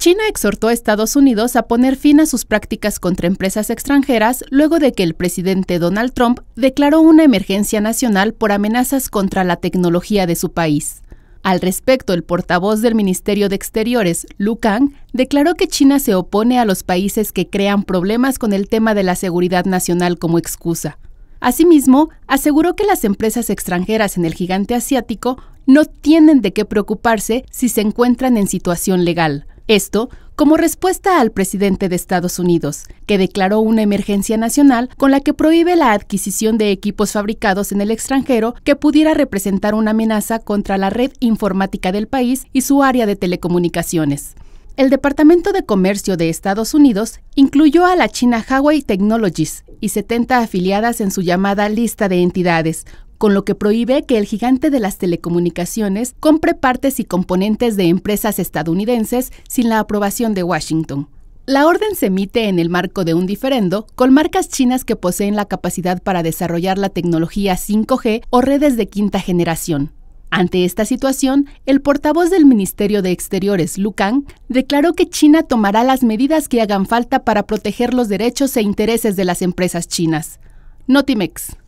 China exhortó a Estados Unidos a poner fin a sus prácticas contra empresas extranjeras luego de que el presidente Donald Trump declaró una emergencia nacional por amenazas contra la tecnología de su país. Al respecto, el portavoz del Ministerio de Exteriores, Lu Kang, declaró que China se opone a los países que crean problemas con el tema de la seguridad nacional como excusa. Asimismo, aseguró que las empresas extranjeras en el gigante asiático no tienen de qué preocuparse si se encuentran en situación legal esto como respuesta al presidente de Estados Unidos, que declaró una emergencia nacional con la que prohíbe la adquisición de equipos fabricados en el extranjero que pudiera representar una amenaza contra la red informática del país y su área de telecomunicaciones el Departamento de Comercio de Estados Unidos incluyó a la China Huawei Technologies y 70 afiliadas en su llamada lista de entidades, con lo que prohíbe que el gigante de las telecomunicaciones compre partes y componentes de empresas estadounidenses sin la aprobación de Washington. La orden se emite en el marco de un diferendo con marcas chinas que poseen la capacidad para desarrollar la tecnología 5G o redes de quinta generación. Ante esta situación, el portavoz del Ministerio de Exteriores, Lu Kang, declaró que China tomará las medidas que hagan falta para proteger los derechos e intereses de las empresas chinas. Notimex.